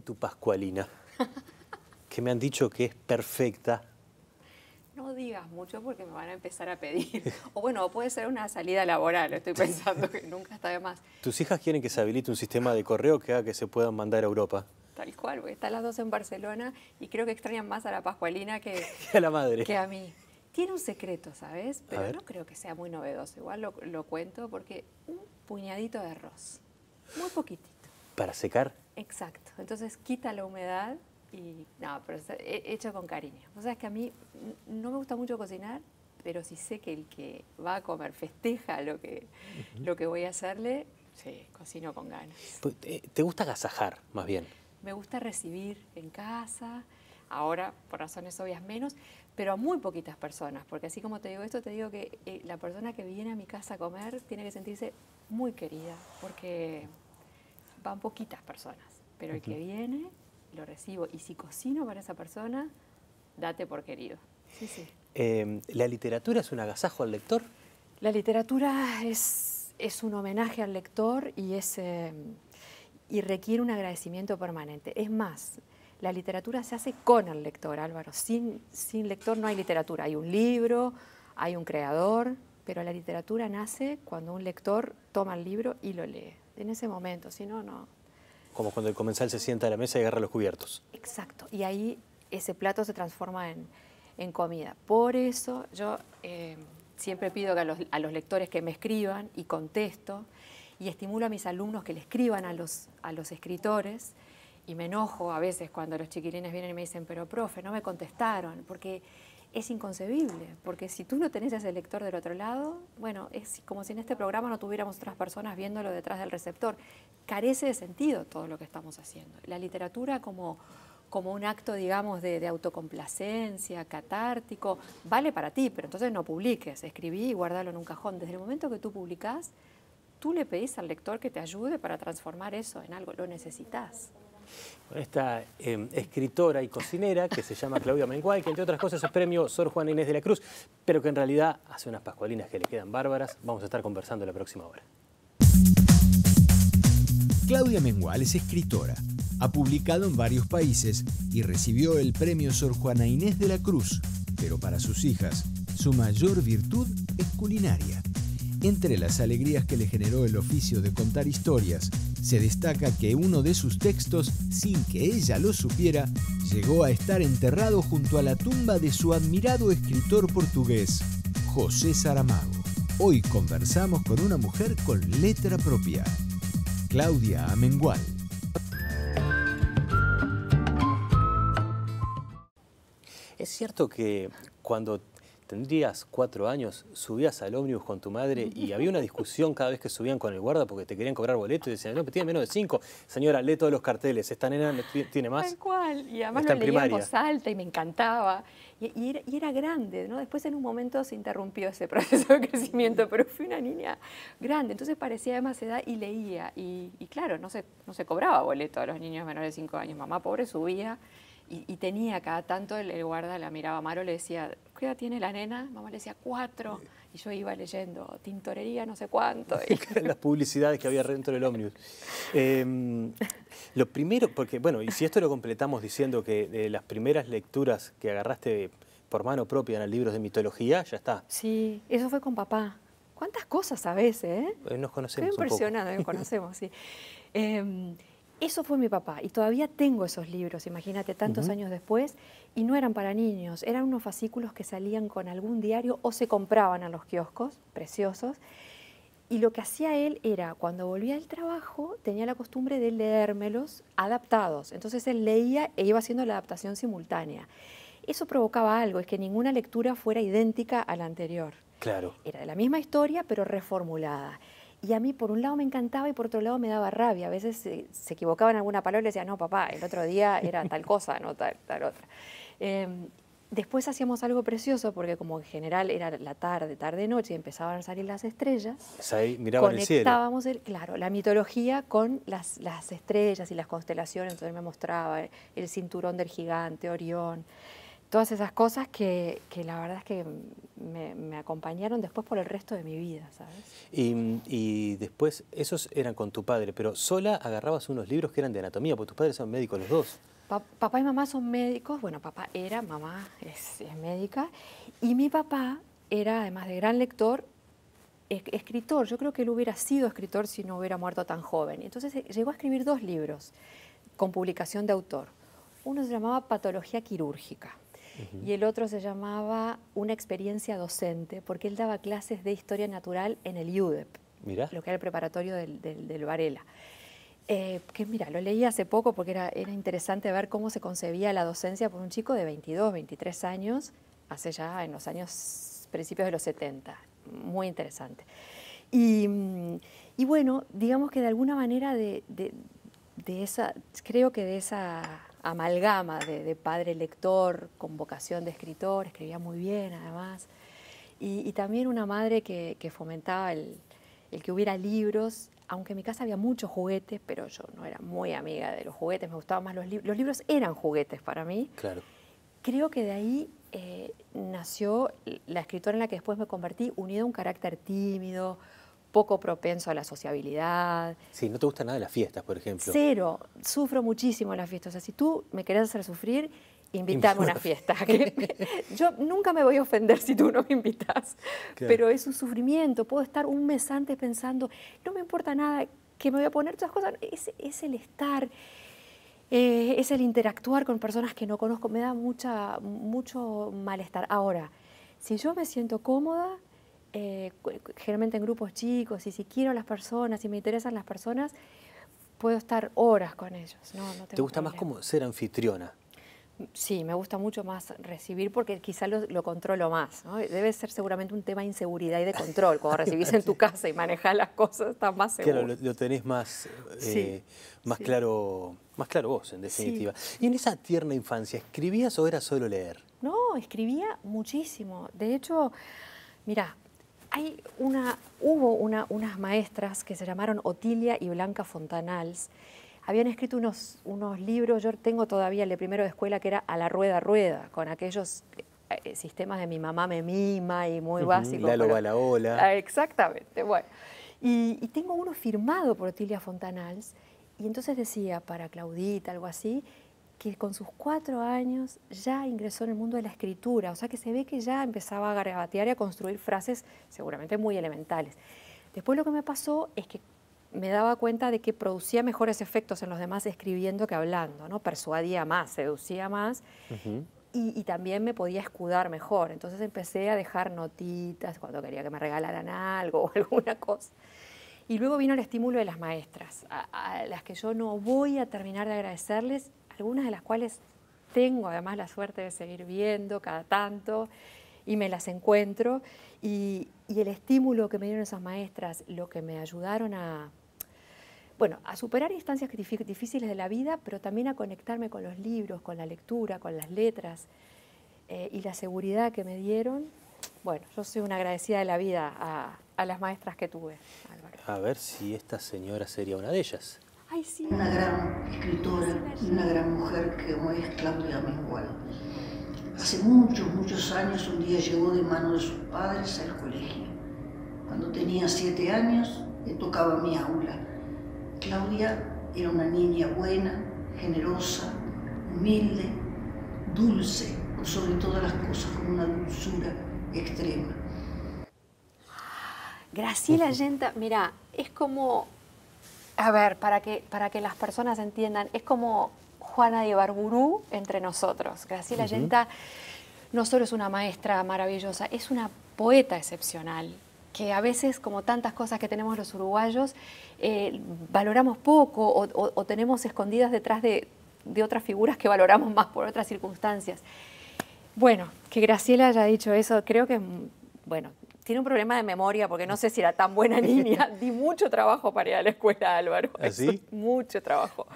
tu Pascualina? que me han dicho que es perfecta. No digas mucho porque me van a empezar a pedir. O bueno, puede ser una salida laboral, estoy pensando que nunca está de más. Tus hijas quieren que se habilite un sistema de correo que haga que se puedan mandar a Europa. Tal cual, porque están las dos en Barcelona y creo que extrañan más a la Pascualina que, a la madre. Que a mí. Tiene un secreto, ¿sabes? Pero no creo que sea muy novedoso. Igual lo cuento porque un puñadito de arroz, muy poquitito. ¿Para secar? Exacto. Entonces quita la humedad y no, pero he hecho con cariño. O sea, es que a mí no me gusta mucho cocinar, pero si sé que el que va a comer festeja lo que, lo que voy a hacerle, sí, cocino con ganas. Pues, eh, ¿Te gusta agasajar más bien? Me gusta recibir en casa, ahora por razones obvias menos, pero a muy poquitas personas, porque así como te digo esto, te digo que eh, la persona que viene a mi casa a comer tiene que sentirse muy querida, porque van poquitas personas, pero el que viene lo recibo y si cocino para esa persona, date por querido. Sí, sí. Em, ¿La literatura es un agasajo al lector? La literatura es, un homenaje al lector y, es, em, y requiere un agradecimiento permanente. Es más, la literatura se hace con el lector, Álvaro. Sin, sin lector no hay literatura. Hay un libro, hay un creador, pero la literatura nace cuando un lector toma el libro y lo lee en ese momento, si no, no. Como cuando el comensal se sienta a la mesa y agarra los cubiertos. Exacto, y ahí ese plato se transforma en, comida. Por eso yo eh, siempre pido a los, lectores que me escriban y contesto, y estimulo a mis alumnos que le escriban a los, a los escritores, y me enojo a veces cuando los chiquilines vienen y me dicen, pero profe, no me contestaron, porque es inconcebible, porque si tú no tenés ese lector del otro lado, bueno, es como si en este programa no tuviéramos otras personas viéndolo detrás del receptor. Carece de sentido todo lo que estamos haciendo. La literatura como, como un acto, digamos, de, de autocomplacencia, catártico, vale para ti, pero entonces no publiques, escribí y guardalo en un cajón. Desde el momento que tú publicás, tú le pedís al lector que te ayude para transformar eso en algo, lo necesitas. Con esta em, escritora y cocinera que se llama Claudia Mengual que entre otras cosas es premio Sor Juana Inés de la Cruz, pero que en realidad hace unas pascualinas que le quedan bárbaras. Vamos a estar conversando la próxima hora. Claudia Mengual es escritora, ha publicado en varios países y recibió el premio Sor Juana Inés de la Cruz, pero para sus hijas, su mayor virtud es culinaria. Entre las alegrías que le generó el oficio de contar historias, se destaca que uno de sus textos, sin que ella lo supiera, llegó a estar enterrado junto a la tumba de su admirado escritor portugués, José Saramago. Hoy conversamos con una mujer con letra propia, Claudia Amengual. Es cierto que cuando tendrías cuatro años, subías al ómnibus con tu madre y había una discusión cada vez que subían con el guarda porque te querían cobrar boleto y decían, no, pero tiene menos de cinco. Señora, lee todos los carteles, esta nena tiene más. Tal cual, y además lo leía en voz alta y me encantaba. Y, era, grande, ¿no? Después en un momento se interrumpió ese proceso de crecimiento, pero fui una niña grande, entonces parecía de más edad y leía. Y, claro, no no se cobraba boleto a los niños menores de cinco años. Mamá pobre subía y, tenía cada tanto, el, guarda la miraba a Maro, le decía, ¿qué edad tiene la nena? Mamá le decía, cuatro. Y yo iba leyendo, tintorería, no sé cuánto. Las publicidades que había dentro del ómnibus. Em, lo primero, porque, bueno, y si esto lo completamos diciendo que de las primeras lecturas que agarraste por mano propia en libros de mitología, ya está. Sí, eso fue con papá. ¿Cuántas cosas a veces, eh? eh? Nos conocemos. Estoy impresionante, nos conocemos, sí. Eso fue mi papá y todavía tengo esos libros, imagínate, tantos años después, y no eran para niños, eran unos fascículos que salían con algún diario o se compraban a los kioscos, preciosos. Y lo que hacía él era, cuando volvía del trabajo, tenía la costumbre de leérmelos adaptados. Entonces él leía e iba haciendo la adaptación simultánea. Eso provocaba algo, es que ninguna lectura fuera idéntica a la anterior. Claro. Era de la misma historia, pero reformulada. Y a mí por un lado me encantaba y por otro lado me daba rabia. A veces se, equivocaban equivocaba en alguna palabra y decía, no, papá, el otro día era tal cosa, no tal, otra. Em, después hacíamos algo precioso porque como en general era la tarde, tarde-noche y empezaban a salir las estrellas. ahí el cielo. claro, la mitología con las, las estrellas y las constelaciones. Entonces me mostraba el cinturón del gigante, Orión todas esas cosas que, que, la verdad es que me, acompañaron después por el resto de mi vida, ¿sabes? Y, después, esos eran con tu padre, pero sola agarrabas unos libros que eran de anatomía, porque tus padres son médicos los dos. papá y mamá son médicos, bueno, papá era, mamá es, médica, y mi papá era, además de gran lector, escritor. Yo creo que él hubiera sido escritor si no hubiera muerto tan joven. Entonces eh, llegó a escribir dos libros con publicación de autor. Uno se llamaba Patología Quirúrgica y el otro se llamaba Una experiencia docente, porque él daba clases de historia natural en el UDEP, lo que era el preparatorio del, del, Varela. Eh, que mira, lo leí hace poco porque era, era interesante ver cómo se concebía la docencia por un chico de 22, 23 años, hace ya en los años principios de los 70. Muy interesante. Y, mm, y bueno, digamos que de alguna manera de, de, de esa, creo que de esa amalgama de, padre lector, con vocación de escritor, escribía muy bien además, y, también una madre que, fomentaba el, que hubiera libros, aunque en mi casa había muchos juguetes, pero yo no era muy amiga de los juguetes, me gustaban más los libros, los libros eran juguetes para mí. Claro. Creo que de ahí eh, nació la escritora en la que después me convertí, unido a un carácter tímido, poco propenso a la sociabilidad. Sí, no te gusta nada las fiestas, por ejemplo. Cero, sufro muchísimo las fiestas. O sea, si tú me querés hacer sufrir, invítame a una fiesta. yo nunca me voy a ofender si tú no me invitas, pero es un sufrimiento. Puedo estar un mes antes pensando, no me importa nada, que me voy a poner todas cosas. Es, el estar, eh, es el interactuar con personas que no conozco. Me da mucha, mucho malestar. Ahora, si yo me siento cómoda, eh, generalmente en grupos chicos, y si quiero a las personas, y me interesan las personas, puedo estar horas con ellos. ¿Te gusta más como ser anfitriona? Sí, me gusta mucho más recibir porque quizás lo, controlo más. Debe ser seguramente un tema de inseguridad y de control. Cuando recibís en tu casa y manejás las cosas, estás más seguro. Claro, lo, tenés más, eh, más, Claro, más claro vos, en definitiva. ¿Y en esa tierna infancia, escribías o era solo leer? No, escribía muchísimo. De hecho, mira, hay una, hubo unas maestras que se llamaron Otilia y Blanca Fontanals. Habían escrito unos, libros, yo tengo todavía el de primero de escuela que era A la rueda rueda, con aquellos eh, eh, sistemas de mi mamá me mima y muy básicos. básico. La la ola. Ah, exactamente, bueno. Y, y tengo uno firmado por Otilia Fontanals y entonces decía para Claudita, algo así, que con sus cuatro años ya ingresó en el mundo de la escritura, o sea que se ve que ya empezaba a garabatear y a construir frases seguramente muy elementales. Después lo que me pasó es que me daba cuenta de que producía mejores efectos en los demás escribiendo que hablando, ¿no? Persuadía más, seducía más y, también me podía escudar mejor. Entonces empecé a dejar notitas cuando quería que me regalaran algo o alguna cosa. Y luego vino el estímulo de las maestras, a, a las que yo no voy a terminar de agradecerles algunas de las cuales tengo además la suerte de seguir viendo cada tanto y me las encuentro. Y, el estímulo que me dieron esas maestras, lo que me ayudaron a, bueno, a superar instancias difíciles de la vida, pero también a conectarme con los libros, con la lectura, con las letras eh, y la seguridad que me dieron. Bueno, yo soy una agradecida de la vida a, las maestras que tuve. A ver si esta señora sería una de ellas. Una gran escritora, y una gran mujer que hoy es Claudia Mengual. Hace muchos, muchos años, un día llegó de mano de sus padres al colegio. Cuando tenía siete años, le tocaba mi aula. Claudia era una niña buena, generosa, humilde, dulce, sobre todas las cosas, con una dulzura extrema. Graciela Yenta, mira, es como a ver, para que, para que las personas entiendan, es como Juana de Barburú entre nosotros. Graciela uh Yenta no solo es una maestra maravillosa, es una poeta excepcional que a veces, como tantas cosas que tenemos los uruguayos, eh, valoramos poco o, tenemos escondidas detrás de, de otras figuras que valoramos más por otras circunstancias. Bueno, que Graciela haya dicho eso, creo que, mm, bueno, tiene un problema de memoria porque no sé si era tan buena niña. Di mucho trabajo para ir a la escuela, Álvaro. ¿Así? ¿Ah, mucho trabajo.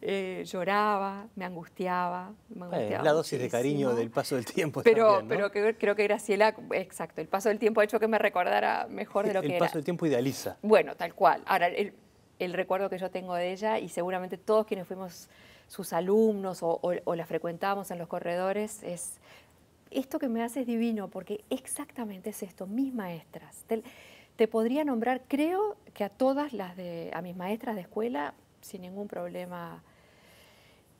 Eh, lloraba, me angustiaba. la dosis de cariño del paso del tiempo. Pero, también, pero creo, que Graciela, exacto, el paso del tiempo ha hecho que me recordara mejor de lo que era. El paso del tiempo idealiza. Bueno, tal cual. Ahora, el, el recuerdo que yo tengo de ella y seguramente todos quienes fuimos sus alumnos o, o, o la frecuentábamos en los corredores es esto que me haces divino, porque exactamente es esto, mis maestras. Te, podría nombrar, creo que a todas las de, a mis maestras de escuela, sin ningún problema,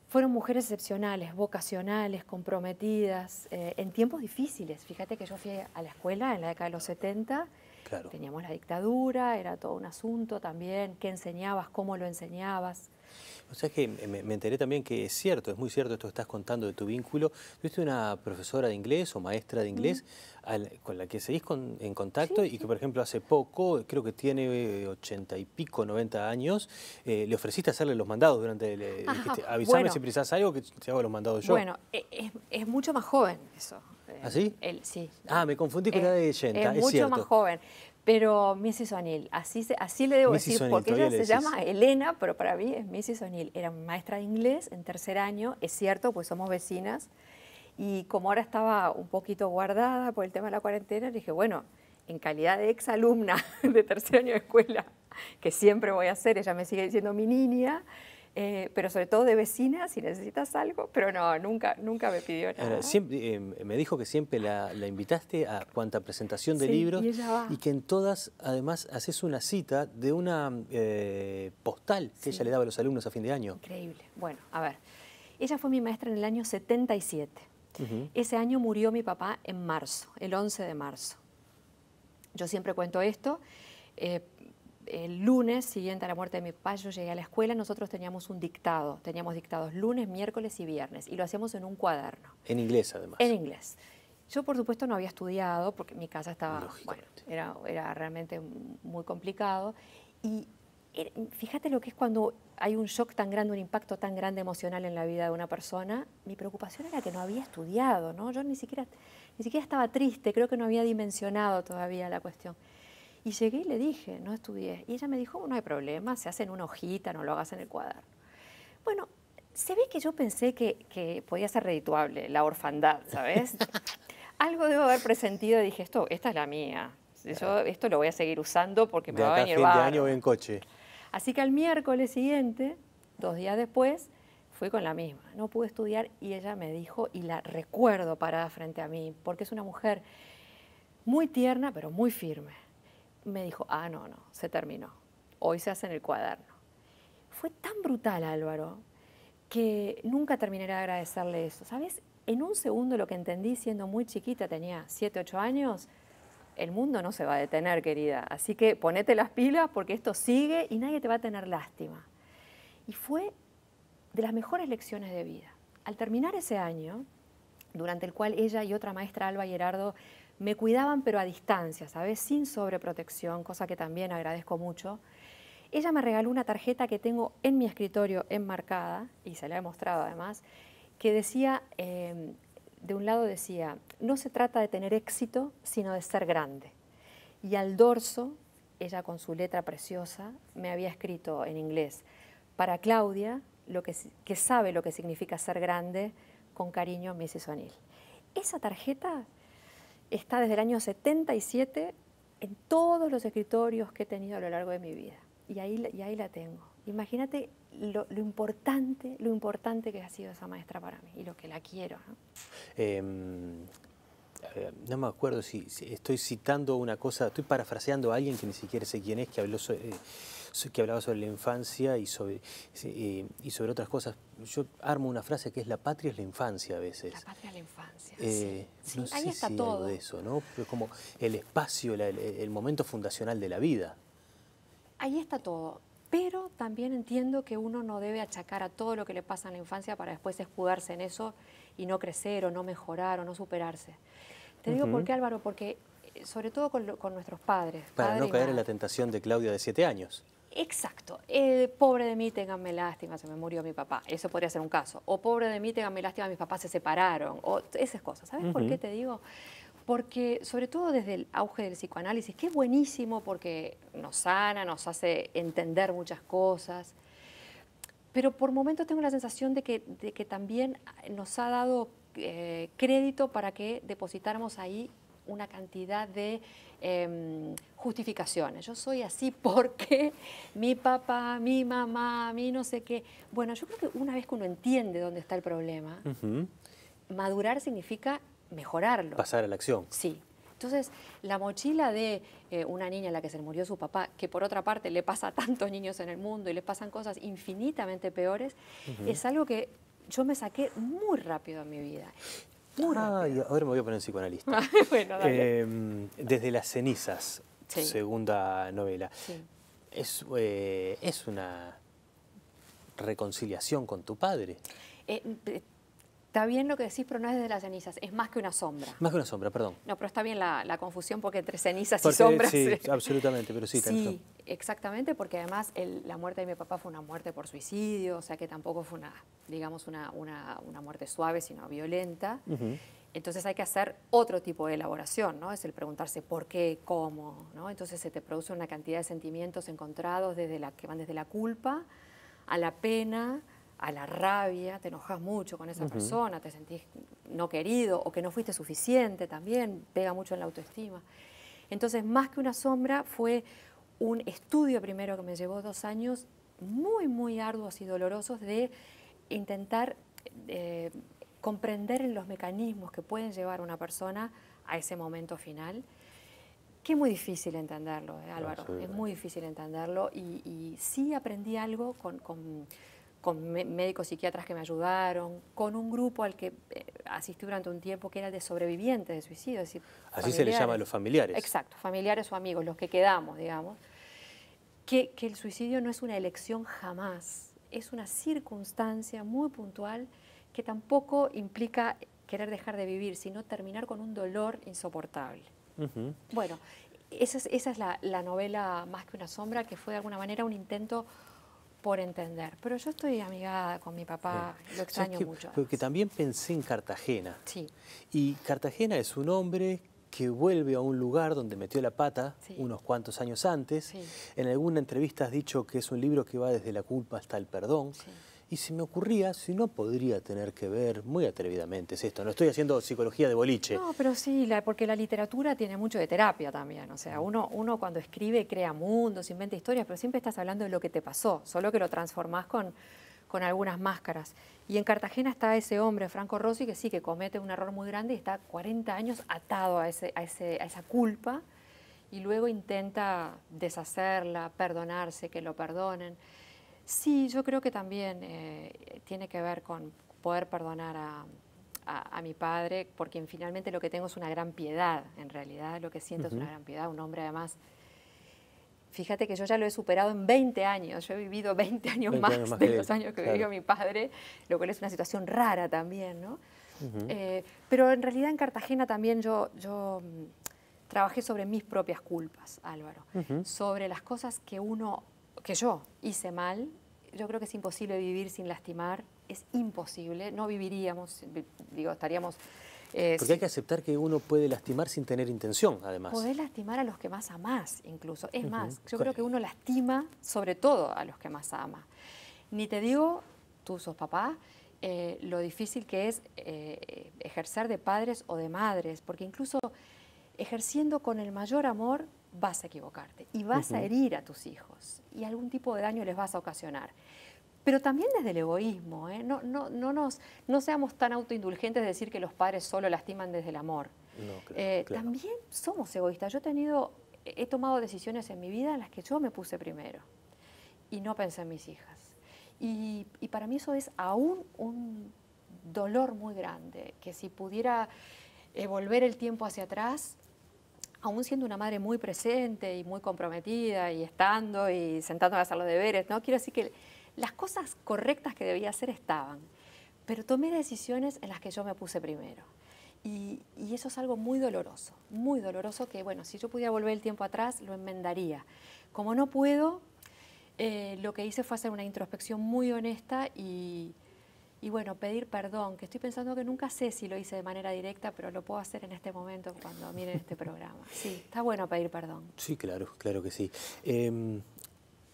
fueron mujeres excepcionales, vocacionales, comprometidas, eh, en tiempos difíciles. Fíjate que yo fui a la escuela en la década de los 70, teníamos la dictadura, era todo un asunto también, qué enseñabas, cómo lo enseñabas. O sea, que me, enteré también que es cierto, es muy cierto esto que estás contando de tu vínculo. Tuviste una profesora de inglés o maestra de inglés con la que seguís en contacto y que, por ejemplo, hace poco, creo que tiene eh, ochenta y pico, 90 años, eh, le ofreciste hacerle los mandados durante... el... avisame si precisas algo que te hago los mandados yo. Bueno, e, es, mucho más joven eso. ¿Así? ¿Ah, eh, sí? Ah, me confundí con la de Yenta, es, es mucho más joven. Pero Mrs. O'Neill, así, así le debo decir, porque ella se llama Elena, pero para mí es Mrs. O'Neill. Era maestra de inglés en tercer año, es cierto, pues somos vecinas. Y como ahora estaba un poquito guardada por el tema de la cuarentena, dije, bueno, en calidad de ex alumna de tercer año de escuela, que siempre voy a hacer, ella me sigue diciendo mi niña, eh, pero sobre todo de vecina, si necesitas algo, pero no, nunca, nunca me pidió nada. Eh, em, me dijo que siempre la, invitaste a cuanta presentación de libros y, que en todas, además, haces una cita de una eh, postal que ella le daba a los alumnos a fin de año. Increíble. Bueno, a ver, ella fue mi maestra en el año 77. Ese año murió mi papá en marzo, el 11 de marzo. Yo siempre cuento esto el lunes siguiente a la muerte de mi papá, yo llegué a la escuela, nosotros teníamos un dictado, teníamos dictados lunes, miércoles y viernes, y lo hacíamos en un cuaderno. En inglés, además. En inglés. Yo, por supuesto, no había estudiado, porque mi casa estaba, bueno, era, realmente muy complicado, y eh, fíjate lo que es cuando hay un shock tan grande, un impacto tan grande emocional en la vida de una persona. Mi preocupación era que no había estudiado, ¿no? Yo ni siquiera, ni siquiera estaba triste, creo que no había dimensionado todavía la cuestión. Y llegué y le dije, no estudié. Y ella me dijo, no hay problema, se hacen en una hojita, no lo hagas en el cuaderno. Bueno, se ve que yo pensé que, podía ser redituable la orfandad, ¿sabes? Algo debo haber presentido y dije, esto, esta es la mía. Yo esto lo voy a seguir usando porque me va a de año en coche. Así que al miércoles siguiente, dos días después, fui con la misma. No pude estudiar y ella me dijo, y la recuerdo parada frente a mí, porque es una mujer muy tierna, pero muy firme me dijo, ah, no, no, se terminó. Hoy se hace en el cuaderno. Fue tan brutal, Álvaro, que nunca terminaré de agradecerle eso. ¿Sabes? En un segundo lo que entendí siendo muy chiquita, tenía 7, 8 años, el mundo no se va a detener, querida. Así que ponete las pilas porque esto sigue y nadie te va a tener lástima. Y fue de las mejores lecciones de vida. Al terminar ese año, durante el cual ella y otra maestra, Alba Gerardo, me cuidaban pero a distancia, ¿sabes? Sin sobreprotección, cosa que también agradezco mucho. Ella me regaló una tarjeta que tengo en mi escritorio enmarcada, y se la he mostrado además, que decía, em, de un lado decía, no se trata de tener éxito, sino de ser grande. Y al dorso, ella con su letra preciosa, me había escrito en inglés, para Claudia, lo que, que sabe lo que significa ser grande, con cariño, Mrs. O'Neill. Esa tarjeta está desde el año 77 en todos los escritorios que he tenido a lo largo de mi vida. Y ahí, ahí la tengo. Imagínate lo, importante, lo importante que ha sido esa maestra para mí y lo que la quiero. Em, ¿no? me acuerdo si, si, estoy citando una cosa, estoy parafraseando a alguien que ni siquiera sé quién es, que habló sobre, eh, que hablaba sobre la infancia y sobre, y sobre otras cosas. Yo armo una frase que es la patria es la infancia a veces. La patria es la infancia. Eh, sí. ahí está todo. eso, ¿no? es como el espacio, el, momento fundacional de la vida. Ahí está todo pero también entiendo que uno no debe achacar a todo lo que le pasa en la infancia para después escudarse en eso y no crecer o no mejorar o no superarse. Te digo por qué, Álvaro, porque eh, sobre todo con, nuestros padres. Para no caer en la tentación de Claudia de siete años. Exacto. Eh, pobre de mí, tenganme lástima, se me murió mi papá. Eso podría ser un caso. O pobre de mí, ténganme lástima, mis papás se separaron. O esas cosas. ¿Sabes por qué te digo? Porque, sobre todo desde el auge del psicoanálisis, que es buenísimo porque nos sana, nos hace entender muchas cosas. Pero por momentos tengo la sensación de que, también nos ha dado eh, crédito para que depositáramos ahí una cantidad de em, justificaciones. Yo soy así porque mi papá, mi mamá, mi no sé qué. Bueno, yo creo que una vez que uno entiende dónde está el problema, madurar significa mejorarlo. Pasar a la acción. Sí. Entonces, la mochila de eh, una niña a la que se murió su papá, que por otra parte le pasa a tantos niños en el mundo y le pasan cosas infinitamente peores, es algo que yo me saqué muy rápido en mi vida. Ah, ahora me voy a poner en psicoanalista. bueno, em, desde las cenizas, segunda novela. Es, eh, es una reconciliación con tu padre. Eh, Está bien lo que decís, pero no es de las cenizas, es más que una sombra. Más que una sombra, perdón. No, pero está bien la, confusión porque entre cenizas y sombras... Sí, absolutamente, pero sí. Sí, exactamente, porque además la muerte de mi papá fue una muerte por suicidio, o sea que tampoco fue una, digamos, una, muerte suave, sino violenta. Entonces hay que hacer otro tipo de elaboración, ¿no? Es el preguntarse por qué, cómo, ¿no? Entonces se te produce una cantidad de sentimientos encontrados desde la, que van desde la culpa a la pena a la rabia, te enojas mucho con esa persona, te sentís no querido o que no fuiste suficiente también, pega mucho en la autoestima. Entonces, más que una sombra, fue un estudio primero que me llevó dos años muy, muy arduos y dolorosos de intentar eh, comprender los mecanismos que pueden llevar a una persona a ese momento final, que es muy difícil entenderlo, eh, Álvaro, es muy difícil entenderlo y, sí aprendí algo con, con médicos psiquiatras que me ayudaron, con un grupo al que eh, asistí durante un tiempo que era de sobrevivientes de suicidio. Así se le llama a los familiares. Exacto, familiares o amigos, los que quedamos, digamos. Que, el suicidio no es una elección jamás, es una circunstancia muy puntual que tampoco implica querer dejar de vivir, sino terminar con un dolor insoportable. Bueno, esa es, la, novela Más que una sombra, que fue de alguna manera un intento por entender. Pero yo estoy amigada con mi papá, lo extraño mucho. Porque también pensé en Cartagena. Sí. Y Cartagena es un hombre que vuelve a un lugar donde metió la pata unos cuantos años antes. En alguna entrevista has dicho que es un libro que va desde la culpa hasta el perdón. Y si me ocurría si no podría tener que ver, muy atrevidamente es esto, no estoy haciendo psicología de boliche. No, pero sí, porque la literatura tiene mucho de terapia también. O sea, uno, uno cuando escribe crea mundos, inventa historias, pero siempre estás hablando de lo que te pasó, solo que lo transformás con, con algunas máscaras. Y en Cartagena está ese hombre, Franco Rossi, que sí, que comete un error muy grande y está 40 años atado a, ese, a, a esa culpa y luego intenta deshacerla, perdonarse, que lo perdonen. Sí, yo creo que también eh, tiene que ver con poder perdonar a, mi padre, porque finalmente lo que tengo es una gran piedad, en realidad lo que siento es una gran piedad, un hombre además... Fíjate que yo ya lo he superado en 20 años, yo he vivido 20 años, más, de los años que vivió mi padre, lo cual es una situación rara también, ¿no? Eh, pero en realidad en Cartagena también yo, yo mm, trabajé sobre mis propias culpas, Álvaro, sobre las cosas que uno que yo hice mal, yo creo que es imposible vivir sin lastimar, es imposible, no viviríamos, digo, estaríamos... Eh, porque hay que aceptar que uno puede lastimar sin tener intención, además. Poder lastimar a los que más amás, incluso. Es más, yo creo que uno lastima sobre todo a los que más ama. Ni te digo, tú sos papá, eh, lo difícil que es eh, ejercer de padres o de madres, porque incluso ejerciendo con el mayor amor vas a equivocarte y vas a herir a tus hijos y algún tipo de daño les vas a ocasionar. Pero también desde el egoísmo, ¿eh? no, no, no, nos, no seamos tan autoindulgentes de decir que los padres solo lastiman desde el amor. Eh, también somos egoístas. Yo he, tenido, he tomado decisiones en mi vida en las que yo me puse primero y no pensé en mis hijas. Y, para mí eso es aún un dolor muy grande, que si pudiera eh, volver el tiempo hacia atrás, aún siendo una madre muy presente y muy comprometida y estando y sentándome a hacer los deberes, ¿no? Quiero decir que las cosas correctas que debía hacer estaban, pero tomé decisiones en las que yo me puse primero. Y, eso es algo muy doloroso, muy doloroso que, bueno, si yo pudiera volver el tiempo atrás, lo enmendaría. Como no puedo, eh, lo que hice fue hacer una introspección muy honesta y, y bueno, pedir perdón, que estoy pensando que nunca sé si lo hice de manera directa, pero lo puedo hacer en este momento cuando miren este programa. Sí, está bueno pedir perdón. Sí, claro, claro que sí. Em,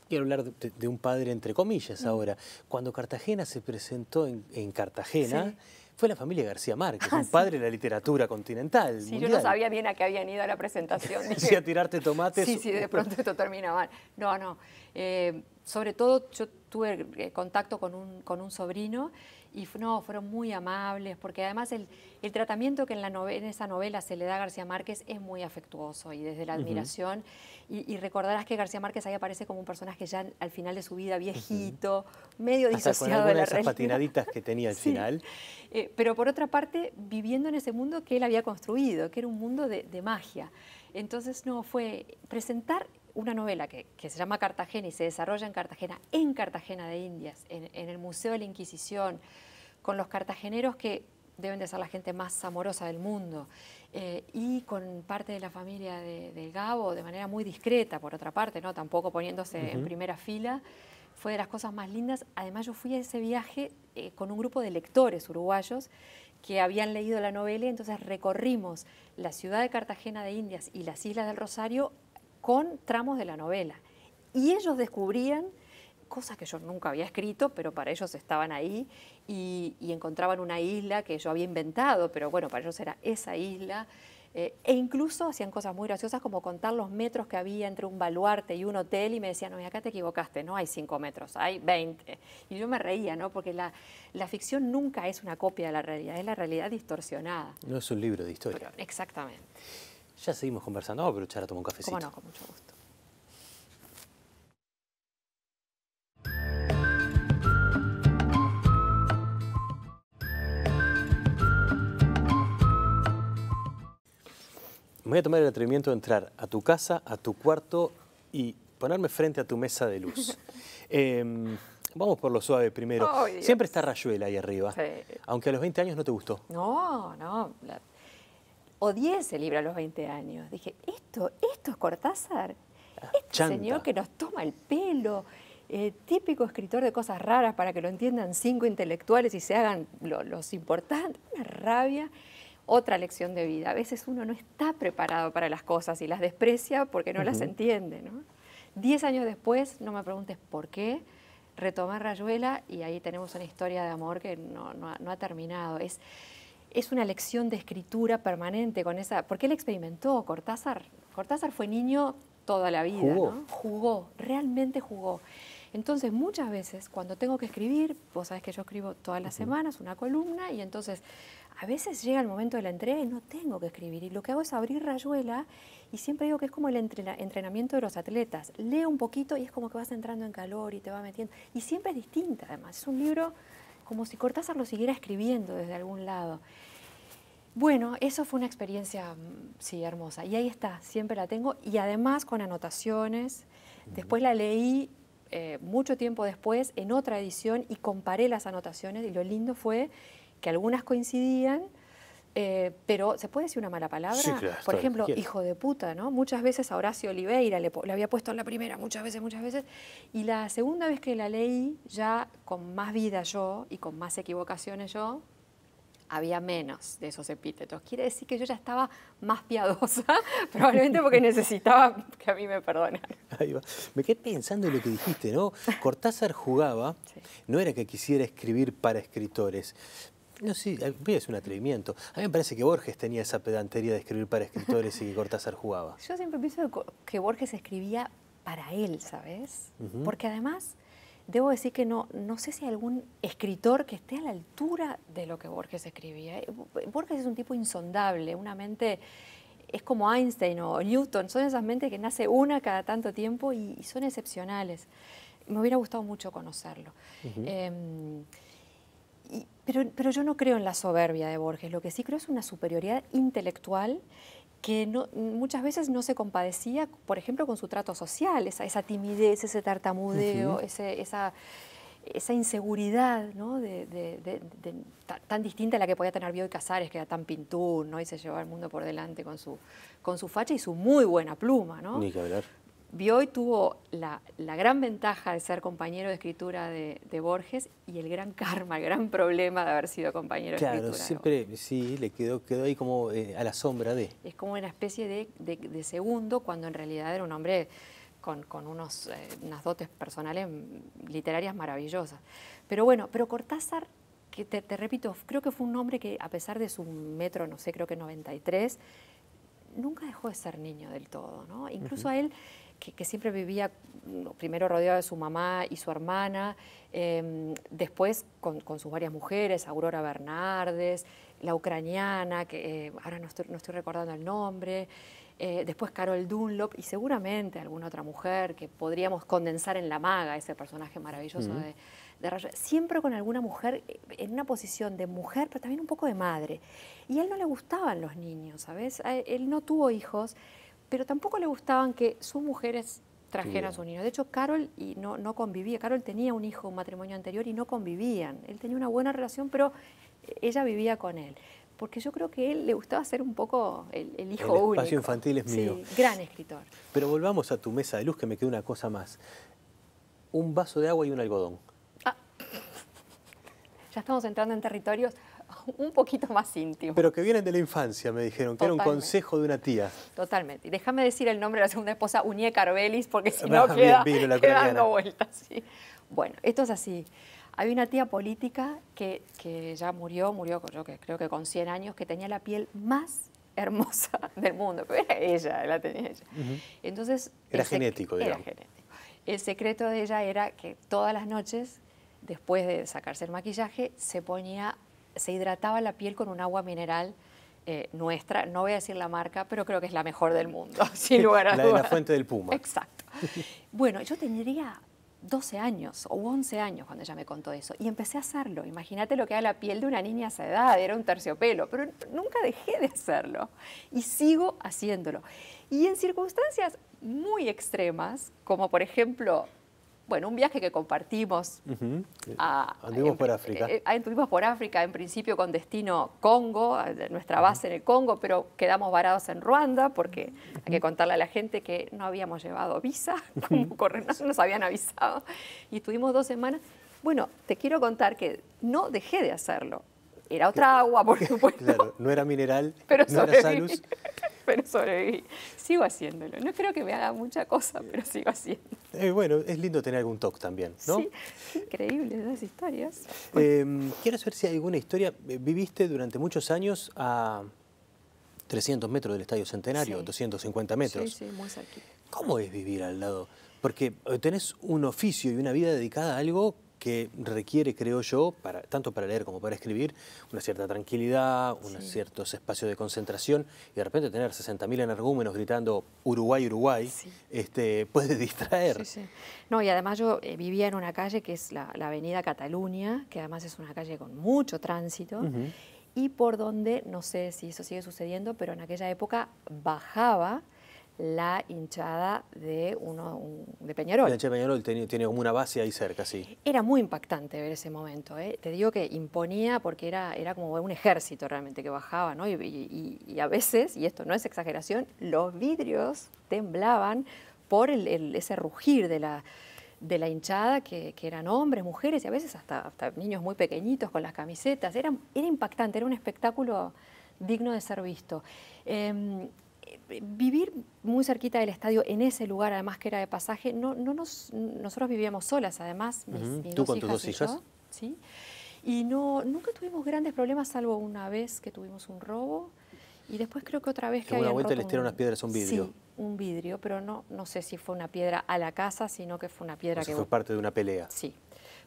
quiero hablar de, un padre entre comillas mm. ahora. Cuando Cartagena se presentó en, en Cartagena... fue la familia García Márquez, ah, un padre de la literatura continental. Sí, yo no sabía bien a qué habían ido a la presentación. sí, a tirarte tomates. Sí, sí, de pronto esto termina mal. No, no. Eh, sobre todo yo tuve eh, contacto con un, con un sobrino y no, fueron muy amables, porque además el, tratamiento que en, la novela, en esa novela se le da a García Márquez es muy afectuoso y desde la admiración. y, recordarás que García Márquez ahí aparece como un personaje ya al final de su vida, viejito, medio disociado de patinaditas que tenía al final. Eh, pero por otra parte, viviendo en ese mundo que él había construido, que era un mundo de, de magia. Entonces, no, fue presentar una novela que, se llama Cartagena y se desarrolla en Cartagena, en Cartagena de Indias, en, el Museo de la Inquisición, con los cartageneros que deben de ser la gente más amorosa del mundo, eh, y con parte de la familia de, Gabo, de manera muy discreta, por otra parte, ¿no? tampoco poniéndose en primera fila, fue de las cosas más lindas. Además, yo fui a ese viaje eh, con un grupo de lectores uruguayos que habían leído la novela, entonces recorrimos la ciudad de Cartagena de Indias y las Islas del Rosario con tramos de la novela. Y ellos descubrían cosas que yo nunca había escrito, pero para ellos estaban ahí y, encontraban una isla que yo había inventado, pero bueno, para ellos era esa isla. Eh, e incluso hacían cosas muy graciosas como contar los metros que había entre un baluarte y un hotel y me decían, no, y acá te equivocaste, no hay cinco metros, hay 20. Y yo me reía, ¿no? Porque la, ficción nunca es una copia de la realidad, es la realidad distorsionada. No es un libro de historia. exactamente. Ya seguimos conversando, pero a tomar un cafecito. Bueno, con mucho gusto. Me voy a tomar el atrevimiento de entrar a tu casa, a tu cuarto y ponerme frente a tu mesa de luz. Em, vamos por lo suave primero. Siempre está Rayuela ahí arriba. Aunque a los 20 años no te gustó. No, no. La odié ese libro a los 20 años. Dije, esto, esto es Cortázar. Ah, este señor que nos toma el pelo, eh, típico escritor de cosas raras para que lo entiendan cinco intelectuales y se hagan los importantes. Una rabia. Otra lección de vida. A veces uno no está preparado para las cosas y las desprecia porque no las entiende. ¿no? Diez años después, no me preguntes por qué, retomar Rayuela y ahí tenemos una historia de amor que no, ha terminado. Es, es una lección de escritura permanente con esa, porque él experimentó Cortázar. Cortázar fue niño toda la vida, jugó, jugó realmente jugó. Entonces, muchas veces cuando tengo que escribir, vos sabés que yo escribo todas las semanas una columna y entonces a veces llega el momento de la entrega y no tengo que escribir. Y lo que hago es abrir rayuela y siempre digo que es como el entrenamiento de los atletas. Leo un poquito y es como que vas entrando en calor y te va metiendo. Y siempre es distinta, además. Es un libro como si Cortázar lo siguiera escribiendo desde algún lado. Bueno, eso fue una experiencia, mm, sí, hermosa. Y ahí está, siempre la tengo. Y además con anotaciones. Después la leí eh, mucho tiempo después en otra edición y comparé las anotaciones. Y lo lindo fue que algunas coincidían eh, pero, ¿se puede decir una mala palabra? Por ejemplo, hijo de puta, ¿no? Muchas veces a Horacio Oliveira le, había puesto en la primera, muchas veces, muchas veces. Y la segunda vez que la leí, ya con más vida yo y con más equivocaciones yo, había menos de esos epítetos. Quiere decir que yo ya estaba más piadosa, probablemente porque necesitaba que a mí me perdonaran. Me quedé pensando en lo que dijiste, ¿no? Cortázar jugaba, no era que quisiera escribir para escritores, no, sí, es un atrevimiento. A mí me parece que Borges tenía esa pedantería de escribir para escritores y que Cortázar jugaba. Yo siempre pienso que Borges escribía para él, ¿sabes? Porque además, debo decir que no, no sé si hay algún escritor que esté a la altura de lo que Borges escribía. Eh, Borges es un tipo insondable, una mente es como Einstein o Newton, son esas mentes que nace una cada tanto tiempo y, son excepcionales. Me hubiera gustado mucho conocerlo pero, pero, yo no creo en la soberbia de Borges, lo que sí creo es una superioridad intelectual que no, muchas veces no se compadecía, por ejemplo, con su trato social, esa, timidez, ese tartamudeo, esa, esa, inseguridad ¿no? de, tan distinta a la que podía tener Bioy Casares, que era tan pintún ¿no? y se llevaba el mundo por delante con su, con su facha y su muy buena pluma. ¿no? Ni que hablar y tuvo la, gran ventaja de ser compañero de escritura de, Borges y el gran karma, el gran problema de haber sido compañero de escritura. Claro, siempre sí, le quedó, quedó ahí como eh, a la sombra de. Es como una especie de, segundo, cuando en realidad era un hombre con, unos, eh, unas dotes personales literarias maravillosas. Pero bueno, pero Cortázar, que te, repito, creo que fue un hombre que a pesar de su metro, no sé, creo que 93, nunca dejó de ser niño del todo, ¿no? Incluso a él que, siempre vivía mm, primero rodeado de su mamá y su hermana, em, después con, sus varias mujeres, Aurora Bernardes, la ucraniana, que eh, ahora no estoy, recordando el nombre, eh, después Carol Dunlop y seguramente alguna otra mujer que podríamos condensar en la maga, ese personaje maravilloso de, de siempre con alguna mujer eh, en una posición de mujer, pero también un poco de madre. Y a él no le gustaban los niños, ¿sabes? Él no tuvo hijos pero tampoco le gustaban que sus mujeres trajeran a su niño. De hecho, Carol y no, no convivía. Carol tenía un hijo, un matrimonio anterior, y no convivían. Él tenía una buena relación, pero eh, ella vivía con él. Porque yo creo que él le gustaba ser un poco el, hijo único. El infantil es mío. Sí, gran escritor. Pero volvamos a tu mesa de luz, que me queda una cosa más. Un vaso de agua y un algodón. Ah. Ya estamos entrando en territorios un poquito más íntimo. Pero que vienen de la infancia, me dijeron, que era un consejo de una tía. Totalmente. Y déjame decir el nombre de la segunda esposa, Unie Carvelis, porque si ah, no, queda, Bueno, esto es así. Hay una tía política que, ya murió, murió yo que creo que con 100 años, que tenía la piel más hermosa del mundo, era ella, la tenía ella. Entonces... Era genético, digamos. El secreto de ella era que todas las noches, después de sacarse el maquillaje, se ponía se hidrataba la piel con un agua mineral eh, nuestra, no voy a decir la marca, pero creo que es la mejor del mundo, sin lugar a dudas. La de la fuente del Puma. Exacto. Bueno, yo tendría 12 años o 11 años cuando ella me contó eso y empecé a hacerlo. Imagínate lo que era la piel de una niña a esa edad, era un terciopelo, pero nunca dejé de hacerlo y sigo haciéndolo. Y en circunstancias muy extremas, como por ejemplo bueno, un viaje que compartimos. Ah, anduvimos por África. Eh, ah, anduvimos por África, en principio con destino Congo, nuestra base en el Congo, pero quedamos varados en Ruanda porque hay que contarle a la gente que no habíamos llevado visa, como nos habían avisado, y estuvimos dos semanas. Bueno, te quiero contar que no dejé de hacerlo. Era otra agua, por supuesto. Claro, no era mineral, pero no era salus, pero sobreviví. Sigo haciéndolo. No creo que me haga mucha cosa, pero sigo haciendo. Eh, bueno, es lindo tener algún talk también, ¿no? Sí, increíble las historias. Eh, quiero saber si hay alguna historia. Eh, viviste durante muchos años a 300 metros del Estadio Centenario, 250 metros. Sí, sí, muy ¿Cómo es vivir al lado? Porque tenés un oficio y una vida dedicada a algo que requiere, creo yo, para, tanto para leer como para escribir, una cierta tranquilidad, un ciertos espacios de concentración, y de repente tener 60.000 energúmenos gritando Uruguay, Uruguay, este, puede distraer. no, y además yo eh, vivía en una calle que es la, Avenida Cataluña, que además es una calle con mucho tránsito, y por donde, no sé si eso sigue sucediendo, pero en aquella época bajaba la hinchada de uno de Peñarol. La hinchada de Peñarol tiene como una base ahí cerca, sí. Era muy impactante ver ese momento. ¿eh? Te digo que imponía porque era, era como un ejército realmente que bajaba, ¿no? Y, a veces, y esto no es exageración, los vidrios temblaban por ese rugir de la, de la hinchada, que, eran hombres, mujeres y a veces hasta, hasta niños muy pequeñitos con las camisetas. Era, era impactante, era un espectáculo digno de ser visto. Em, vivir muy cerquita del estadio, en ese lugar además que era de pasaje, no, no nos, nosotros vivíamos solas además, mis, ¿Tú con tus dos hijas? Y ¿sí? Y no, nunca tuvimos grandes problemas, salvo una vez que tuvimos un robo. Y después creo que otra vez que... A una vuelta les tiraron unas piedras a un vidrio. Sí, un vidrio, pero no, no sé si fue una piedra a la casa, sino que fue una piedra que... fue parte de una pelea. Sí,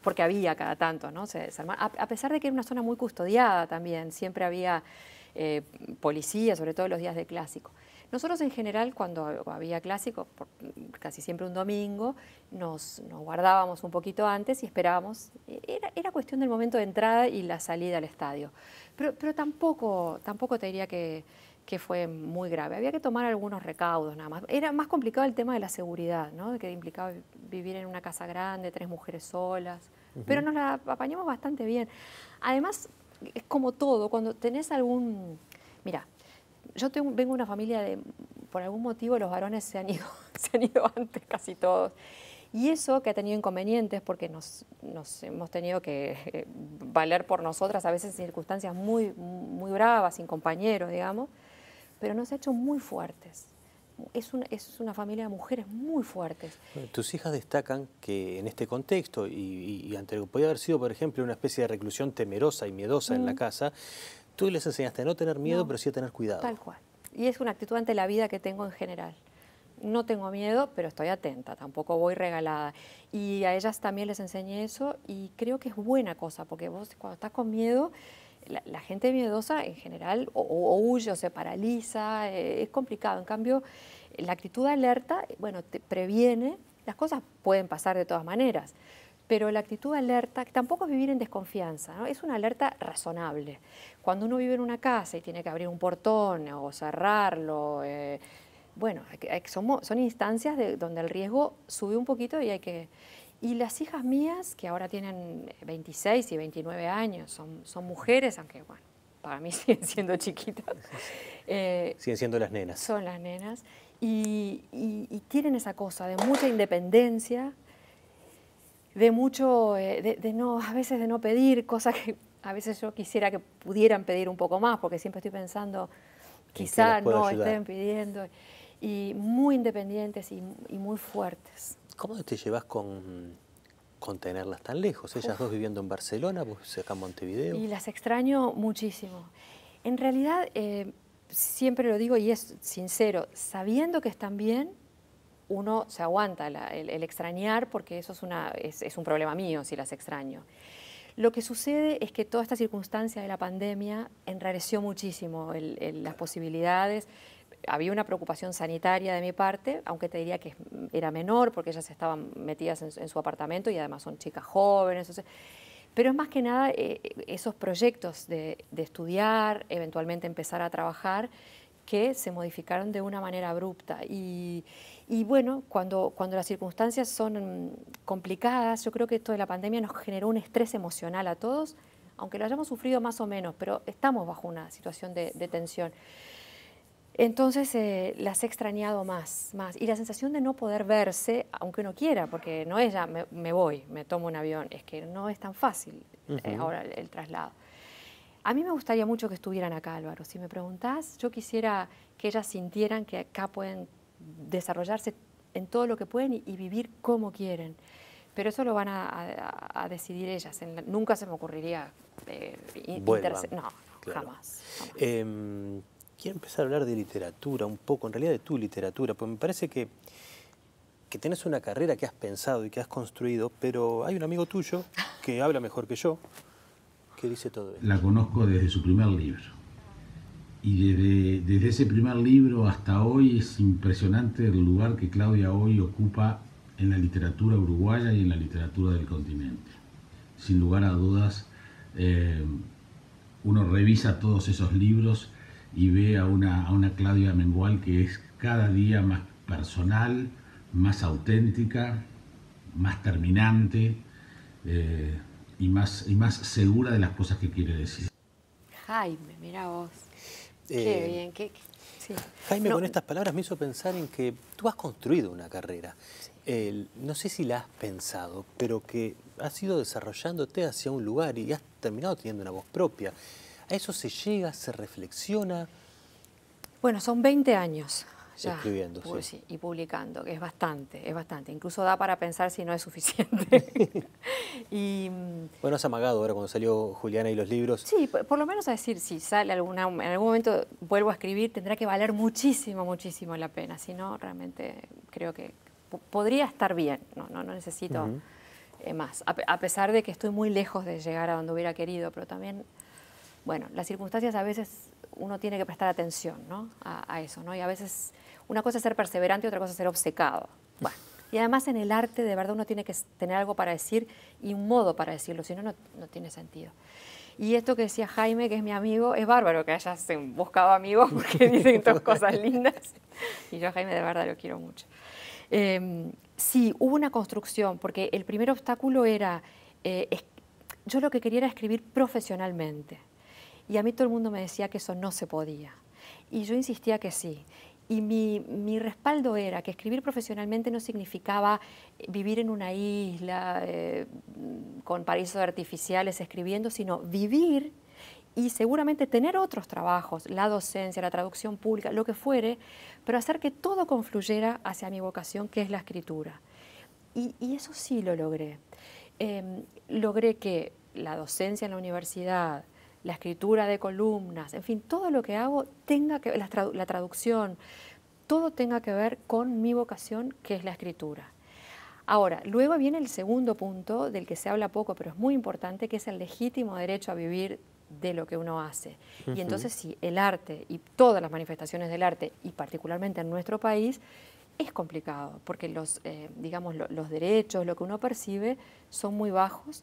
porque había cada tanto, ¿no? Se desarmaba. A, pesar de que era una zona muy custodiada también, siempre había eh, policía, sobre todo los días de clásico. Nosotros en general, cuando había clásico, casi siempre un domingo, nos, guardábamos un poquito antes y esperábamos. Era, cuestión del momento de entrada y la salida al estadio. Pero, tampoco, tampoco te diría que, fue muy grave. Había que tomar algunos recaudos nada más. Era más complicado el tema de la seguridad, ¿no? que implicaba vivir en una casa grande, tres mujeres solas. Pero nos la apañamos bastante bien. Además, es como todo, cuando tenés algún... Mira, yo tengo, vengo de una familia de, por algún motivo, los varones se han ido, antes casi todos. Y eso que ha tenido inconvenientes porque nos, hemos tenido que eh, valer por nosotras, a veces en circunstancias muy, muy bravas, sin compañeros, digamos, pero nos ha hecho muy fuertes. Es una, es una familia de mujeres muy fuertes. Tus hijas destacan que en este contexto, y, ante lo podía haber sido, por ejemplo, una especie de reclusión temerosa y miedosa en la casa, Tú les enseñaste a no tener miedo, pero sí a tener cuidado. Tal cual. Y es una actitud ante la vida que tengo en general. No tengo miedo, pero estoy atenta, tampoco voy regalada. Y a ellas también les enseñé eso y creo que es buena cosa, porque vos cuando estás con miedo, la, gente miedosa en general o, huye o se paraliza, eh, es complicado. En cambio, la actitud alerta, bueno, te previene, las cosas pueden pasar de todas maneras pero la actitud alerta, tampoco es vivir en desconfianza, ¿no? es una alerta razonable. Cuando uno vive en una casa y tiene que abrir un portón o cerrarlo, eh, bueno, son instancias donde el riesgo sube un poquito y hay que... Y las hijas mías, que ahora tienen 26 y 29 años, son, mujeres, aunque bueno, para mí siguen siendo chiquitas. Eh, siguen siendo las nenas. Son las nenas. y, tienen esa cosa de mucha independencia, de mucho, eh, de, no, a veces de no pedir cosas que a veces yo quisiera que pudieran pedir un poco más, porque siempre estoy pensando, quizás no estén pidiendo, y muy independientes y, muy fuertes. ¿Cómo te llevas con, tenerlas tan lejos? Ellas dos viviendo en Barcelona, vos acá en Montevideo. Y las extraño muchísimo. En realidad, eh, siempre lo digo y es sincero, sabiendo que están bien, uno se aguanta el, extrañar porque eso es, un problema mío si las extraño. Lo que sucede es que toda esta circunstancia de la pandemia enrareció muchísimo las posibilidades. Había una preocupación sanitaria de mi parte, aunque te diría que era menor porque ellas estaban metidas en, su apartamento y además son chicas jóvenes. pero es más que nada eh, esos proyectos de, de estudiar, eventualmente empezar a trabajar, que se modificaron de una manera abrupta. Y, y bueno, cuando, cuando las circunstancias son mm, complicadas, yo creo que esto de la pandemia nos generó un estrés emocional a todos, aunque lo hayamos sufrido más o menos, pero estamos bajo una situación de, tensión. Entonces eh, las he extrañado más, más. Y la sensación de no poder verse, aunque uno quiera, porque no es ya me, voy, me tomo un avión, es que no es tan fácil eh, ahora el, traslado. A mí me gustaría mucho que estuvieran acá, Álvaro. Si me preguntás, yo quisiera que ellas sintieran que acá pueden desarrollarse en todo lo que pueden y, vivir como quieren. Pero eso lo van a, decidir ellas. nunca se me ocurriría eh, No, jamás. Em, quiero empezar a hablar de literatura un poco, en realidad de tu literatura, porque me parece que, que tenés una carrera que has pensado y que has construido, pero hay un amigo tuyo que habla mejor que yo, que dice todo esto. La conozco desde su primer libro. Y desde, ese primer libro hasta hoy es impresionante el lugar que Claudia hoy ocupa en la literatura uruguaya y en la literatura del continente. Sin lugar a dudas, eh, uno revisa todos esos libros y ve a una, a una Claudia Mengual que es cada día más personal, más auténtica, más terminante eh, y, más, y más segura de las cosas que quiere decir. Jaime, mira vos. Qué eh, bien, qué, Jaime, con estas palabras me hizo pensar en que tú has construido una carrera. no sé si la has pensado, pero que has ido desarrollándote hacia un lugar y has terminado teniendo una voz propia. ¿A eso se llega, se reflexiona? Bueno, son 20 años escribiendo. Y publicando, que es bastante, es bastante. Incluso da para pensar si no es suficiente. bueno, has amagado ahora cuando salió Juliana y los libros. Sí, por, lo menos a decir, si sale alguna, en algún momento vuelvo a escribir, tendrá que valer muchísimo, muchísimo la pena. Si no, realmente creo que podría estar bien, no, no, necesito eh, más. a pesar de que estoy muy lejos de llegar a donde hubiera querido, pero también, bueno, las circunstancias a veces uno tiene que prestar atención ¿no? a, eso, ¿no? Y a veces una cosa es ser perseverante y otra cosa es ser obcecado. Bueno, y además en el arte de verdad uno tiene que tener algo para decir y un modo para decirlo, si no, no tiene sentido. Y esto que decía Jaime, que es mi amigo, es bárbaro que hayas buscado amigos porque dicen todas cosas lindas. Y yo a Jaime de verdad lo quiero mucho. Em, sí, hubo una construcción, porque el primer obstáculo era, eh, yo lo que quería era escribir profesionalmente. Y a mí todo el mundo me decía que eso no se podía. Y yo insistía que sí. Y mi, respaldo era que escribir profesionalmente no significaba eh, vivir en una isla eh, con paraísos artificiales escribiendo, sino vivir y seguramente tener otros trabajos, la docencia, la traducción pública, lo que fuere, pero hacer que todo confluyera hacia mi vocación, que es la escritura. Y, eso sí lo logré. Em, logré que la docencia en la universidad, la escritura de columnas, en fin, todo lo que hago tenga que la, traducción, todo tenga que ver con mi vocación, que es la escritura. Ahora, luego viene el segundo punto del que se habla poco, pero es muy importante, que es el legítimo derecho a vivir de lo que uno hace. Y entonces sí, el arte y todas las manifestaciones del arte, y particularmente en nuestro país, es complicado, porque los, eh, digamos, los derechos, lo que uno percibe, son muy bajos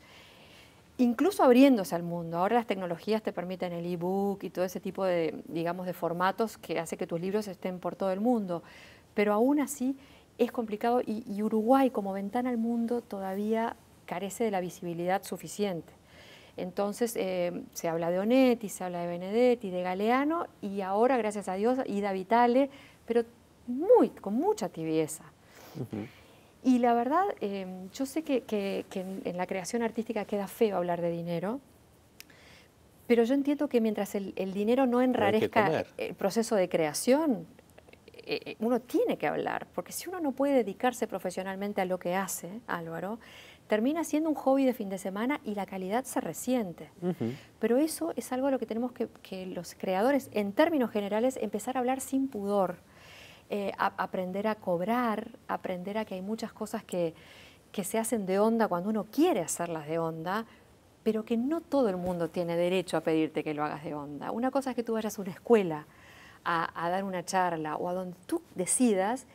incluso abriéndose al mundo. Ahora las tecnologías te permiten el e-book y todo ese tipo de, digamos, de formatos que hace que tus libros estén por todo el mundo. Pero aún así es complicado y, Uruguay como ventana al mundo todavía carece de la visibilidad suficiente. Entonces eh, se habla de Onetti, se habla de Benedetti, de Galeano y ahora, gracias a Dios, Ida Vitale, pero muy, con mucha tibieza. Y la verdad, em, yo sé que, en, la creación artística queda feo hablar de dinero, pero yo entiendo que mientras el, dinero no enrarezca el proceso de creación, eh, eh, uno tiene que hablar, porque si uno no puede dedicarse profesionalmente a lo que hace, Álvaro, termina siendo un hobby de fin de semana y la calidad se resiente. Pero eso es algo a lo que tenemos que, que los creadores, en términos generales, empezar a hablar sin pudor eh, aprender a cobrar, aprender a que hay muchas cosas que, se hacen de onda cuando uno quiere hacerlas de onda, pero que no todo el mundo tiene derecho a pedirte que lo hagas de onda. Una cosa es que tú vayas a una escuela a, a dar una charla o a donde tú decidas,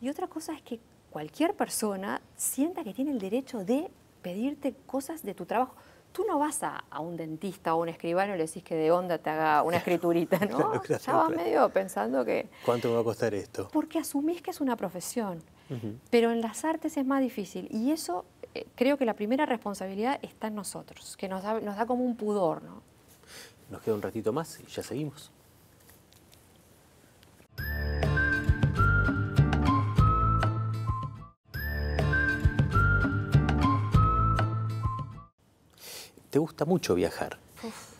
y otra cosa es que cualquier persona sienta que tiene el derecho de pedirte cosas de tu trabajo Tú no vas a, un dentista o a un escribano y le decís que de onda te haga una escriturita, ¿no? ya medio pensando que... ¿Cuánto me va a costar esto? Porque asumís que es una profesión. Pero en las artes es más difícil. Y eso eh, creo que la primera responsabilidad está en nosotros, que nos nos da como un pudor, ¿no? Nos queda un ratito más y ya seguimos. te gusta mucho viajar.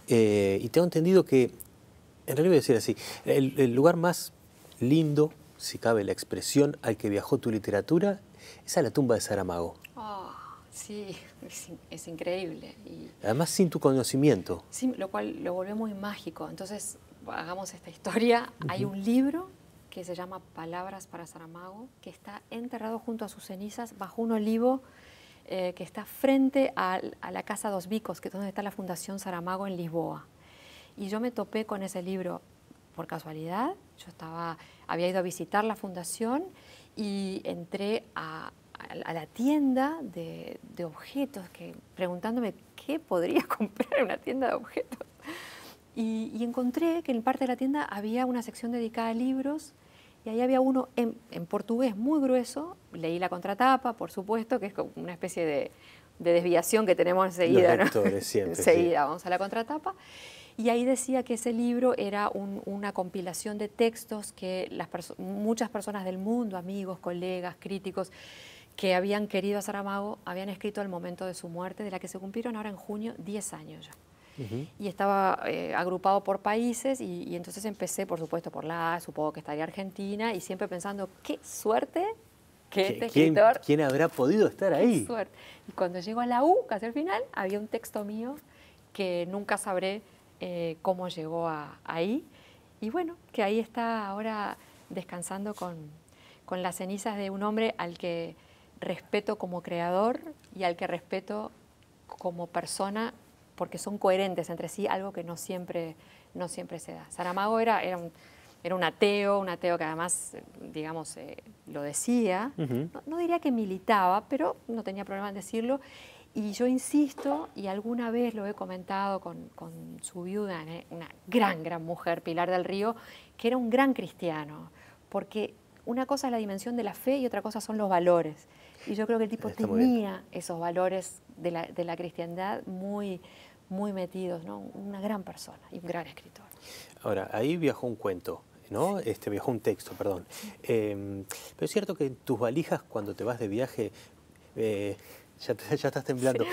Eh, y tengo entendido que, en realidad voy a decir así, el, lugar más lindo, si cabe la expresión, al que viajó tu literatura es a la tumba de Saramago. Ah sí, es, increíble. Además sin tu conocimiento. Sí, lo cual lo volvió muy mágico. Entonces, hagamos esta historia. Hay un libro que se llama Palabras para Saramago, que está enterrado junto a sus cenizas bajo un olivo eh, que está frente a, la Casa Dos bicos que es donde está la Fundación Saramago en Lisboa. Y yo me topé con ese libro por casualidad. Yo había ido a visitar la fundación y entré a, la tienda de, objetos, preguntándome qué podría comprar en una tienda de objetos. y encontré que en parte de la tienda había una sección dedicada a libros y ahí había uno en, portugués muy grueso, leí la contratapa, por supuesto, que es como una especie de, desviación que tenemos enseguida, Seguida, vamos a la contratapa, y ahí decía que ese libro era una compilación de textos que muchas personas del mundo, amigos, colegas, críticos, que habían querido a Saramago, habían escrito al momento de su muerte, de la que se cumplieron ahora en junio 10 años ya y estaba eh, agrupado por países y, entonces empecé, por supuesto, por la, A, supongo que estaría Argentina y siempre pensando, qué suerte que este escritor... ¿Quién, habrá podido estar ahí? suerte. Y cuando llego a la U, casi al final, había un texto mío que nunca sabré eh, cómo llegó ahí y bueno, que ahí está ahora descansando con, con las cenizas de un hombre al que respeto como creador y al que respeto como persona porque son coherentes entre sí, algo que no siempre, no siempre se da. Saramago era, era un era un ateo, un ateo que además, digamos, eh, lo decía, no, diría que militaba, pero no tenía problema en decirlo, y yo insisto, y alguna vez lo he comentado con, su viuda, una gran, gran mujer, Pilar del Río, que era un gran cristiano, porque una cosa es la dimensión de la fe y otra cosa son los valores, y yo creo que el tipo tenía esos valores de la, de la cristiandad muy muy metidos, ¿no? Una gran persona y un gran escritor. Ahora, ahí viajó un cuento, ¿no? Este, viajó un texto, perdón. Em, pero es cierto que tus valijas cuando te vas de viaje... Eh, ya, ya, estás temblando.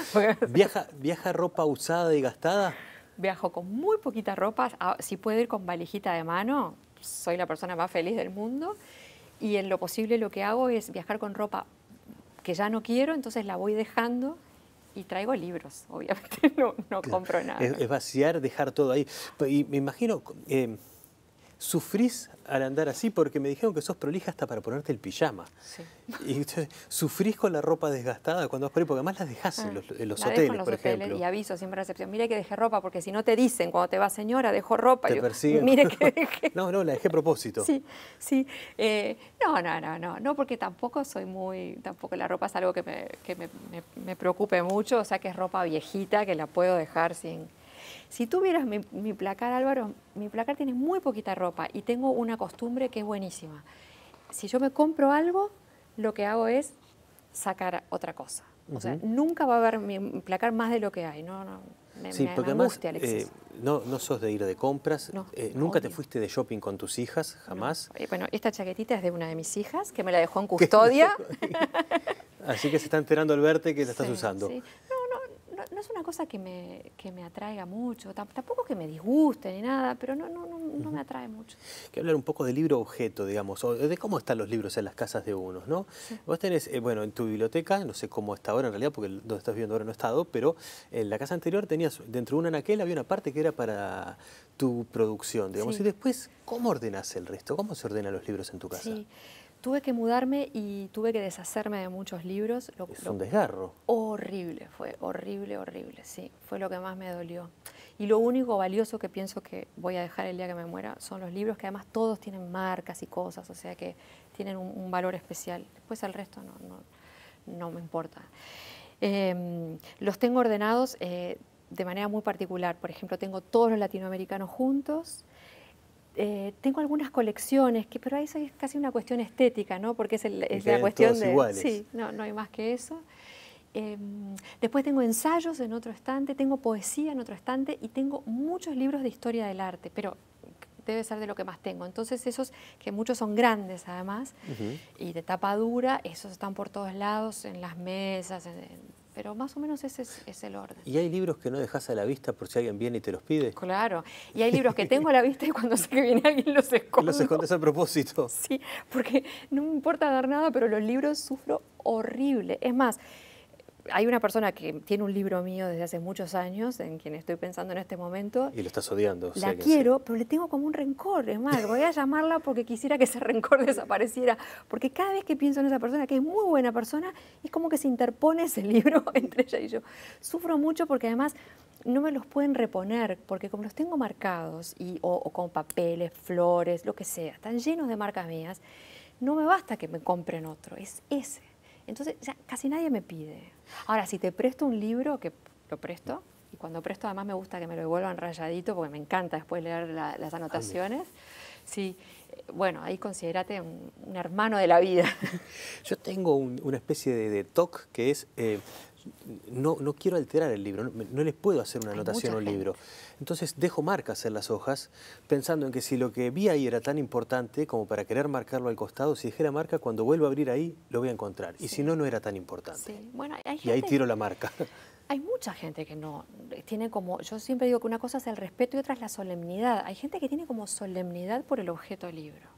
¿Viaja, ¿Viaja ropa usada y gastada? Viajo con muy poquita ropa, ah, Si puedo ir con valijita de mano, soy la persona más feliz del mundo. Y en lo posible lo que hago es viajar con ropa que ya no quiero, entonces la voy dejando y traigo libros, obviamente no, no compro nada. Es, vaciar, dejar todo ahí. Y me imagino... Eh, sufrís al andar así porque me dijeron que sos prolija hasta para ponerte el pijama. Y sufrís con la ropa desgastada cuando vas por ahí, porque además las dejás en ah, los, hoteles, por ejemplo. Y aviso siempre a recepción, mire que dejé ropa, porque si no te dicen cuando te va señora, dejo ropa. que dejé. No, no, la dejé a propósito. Sí, sí. Eh, no, no, no, no, no, porque tampoco soy muy, tampoco la ropa es algo que me, que me, me preocupe mucho, o sea que es ropa viejita que la puedo dejar sin si tú vieras mi, mi placar, Álvaro, mi placar tiene muy poquita ropa y tengo una costumbre que es buenísima. Si yo me compro algo, lo que hago es sacar otra cosa. O sea, nunca va a haber mi placar más de lo que hay. No, no. Me, me, angustia, eh, no, no sos de ir de compras. Eh, ¿Nunca te fuiste de shopping con tus hijas? ¿Jamás? Bueno, esta chaquetita es de una de mis hijas que me la dejó en custodia. Así que se está enterando al verte que la estás usando no es una cosa que me, me atraiga mucho, tampoco que me disguste ni nada, pero no, no, no, me atrae mucho. Que hablar un poco de libro objeto, digamos, o de cómo están los libros en las casas de unos, ¿no? Vos tenés, eh, bueno, en tu biblioteca, no sé cómo está ahora en realidad, porque donde estás viendo ahora no ha estado, pero en la casa anterior tenías, dentro de una anaquel había una parte que era para tu producción, digamos, y después, ¿cómo ordenás el resto? ¿Cómo se ordenan los libros en tu casa? tuve que mudarme y tuve que deshacerme de muchos libros. Lo, es un desgarro. Horrible, fue horrible, horrible, sí. Fue lo que más me dolió. Y lo único valioso que pienso que voy a dejar el día que me muera son los libros, que además todos tienen marcas y cosas, o sea que tienen un, valor especial. Después el resto no, me importa. Em, los tengo ordenados eh, de manera muy particular. Por ejemplo, tengo todos los latinoamericanos juntos, eh, tengo algunas colecciones, que, pero ahí es casi una cuestión estética, ¿no? Porque es, la cuestión de... Sí, no, no hay más que eso. Em, después tengo ensayos en otro estante, tengo poesía en otro estante y tengo muchos libros de historia del arte, pero debe ser de lo que más tengo. Entonces esos, que muchos son grandes además, y de tapa dura, esos están por todos lados, en las mesas, en pero más o menos ese es, el orden. ¿Y hay libros que no dejas a la vista por si alguien viene y te los pide? Claro, y hay libros que tengo a la vista y cuando sé que viene alguien los escondo. Los escondes a propósito. Sí, porque no me importa dar nada, pero los libros sufro horrible. Es más, hay una persona que tiene un libro mío desde hace muchos años, en quien estoy pensando en este momento. Y lo estás odiando. La quiero, pero le tengo como un rencor, es más, voy a llamarla porque quisiera que ese rencor desapareciera. Porque cada vez que pienso en esa persona, que es muy buena persona, es como que se interpone ese libro entre ella y yo. Sufro mucho porque además no me los pueden reponer, porque como los tengo marcados, y, o, o con papeles, flores, lo que sea, están llenos de marcas mías, no me basta que me compren otro, es ese. Entonces, casi nadie me pide. Ahora, si te presto un libro, que lo presto, y cuando presto además me gusta que me lo devuelvan rayadito, porque me encanta después leer las anotaciones, sí, eh, bueno, ahí considerate un, hermano de la vida. Yo tengo una especie de, de, toc que es, eh, no, no quiero alterar el libro, no, les puedo hacer una anotación a libro. Entonces dejo marcas en las hojas, pensando en que si lo que vi ahí era tan importante como para querer marcarlo al costado, si dijera marca, cuando vuelvo a abrir ahí, lo voy a encontrar. Y si no, no era tan importante. Y ahí tiro la marca. Hay mucha gente que no, tiene como, yo siempre digo que una cosa es el respeto y otra es la solemnidad. Hay gente que tiene como solemnidad por el objeto libro.